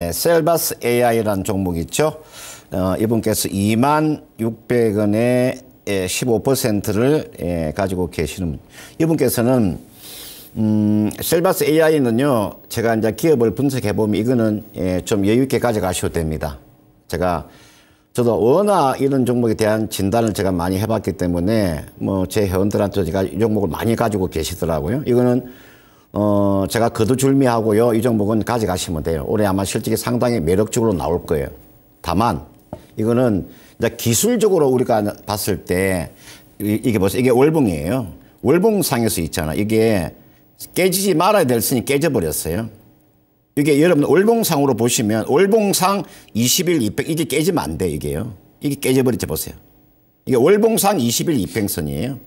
네, 셀바스 AI라는 종목이 있죠. 어, 이분께서 2만 600원의 15%를 예, 가지고 계시는 이분께서는 음, 셀바스 AI는요. 제가 이제 기업을 분석해 보면 이거는 예, 좀 여유 있게 가져가셔도 됩니다. 제가 저도 워낙 이런 종목에 대한 진단을 제가 많이 해봤기 때문에 뭐 제 회원들한테 제가 이 종목을 많이 가지고 계시더라고요. 이거는 어, 제가 거두줄미하고요. 이 종목은 가져가시면 돼요. 올해 아마 실적이 상당히 매력적으로 나올 거예요. 다만, 이거는 이제 기술적으로 우리가 봤을 때, 이, 게 보세요. 이게 월봉이에요. 월봉상에서 있잖아. 이게 깨지지 말아야 될수이 깨져버렸어요. 이게 여러분 월봉상으로 보시면 월봉상 21, 200 이게 깨지면 안 돼, 이게요. 이게 깨져버리죠, 보세요. 이게 월봉상 21, 200선이에요.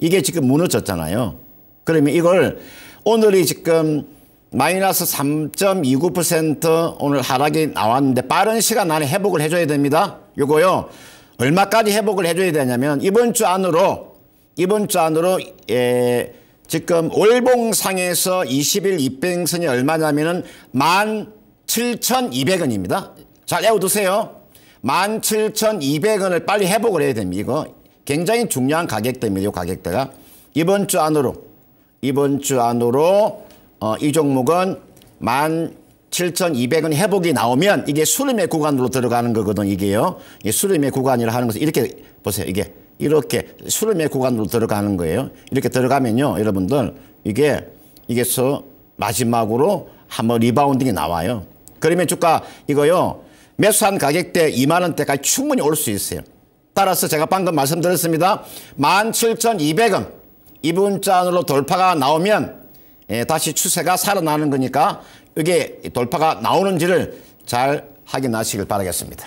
이게 지금 무너졌잖아요. 그러면 이걸 오늘이 지금 마이너스 3.29% 오늘 하락이 나왔는데 빠른 시간 안에 회복을 해줘야 됩니다. 요거요. 얼마까지 회복을 해줘야 되냐면 이번 주 안으로 이번 주 안으로 예, 지금 월봉상에서 20일 입행선이 얼마냐면은 17,200원입니다. 잘 외워두세요. 17,200원을 빨리 회복을 해야 됩니다. 이거 굉장히 중요한 가격대입니다. 이 가격대가 이번 주 안으로 이번 주 안으로 어, 이 종목은 만 7,200원 회복이 나오면 이게 수렴의 구간으로 들어가는 거거든 이게요. 이 수렴의 구간이라 하는 것은 이렇게 보세요. 이게 이렇게 수렴의 구간으로 들어가는 거예요. 이렇게 들어가면요, 여러분들 이게 이게서 마지막으로 한번 리바운딩이 나와요. 그러면 주가 이거요 매수한 가격대 2만 원대까지 충분히 올 수 있어요. 따라서 제가 방금 말씀드렸습니다. 17,200원 2분자 안으로 돌파가 나오면 예, 다시 추세가 살아나는 거니까 이게 돌파가 나오는지를 잘 확인하시길 바라겠습니다.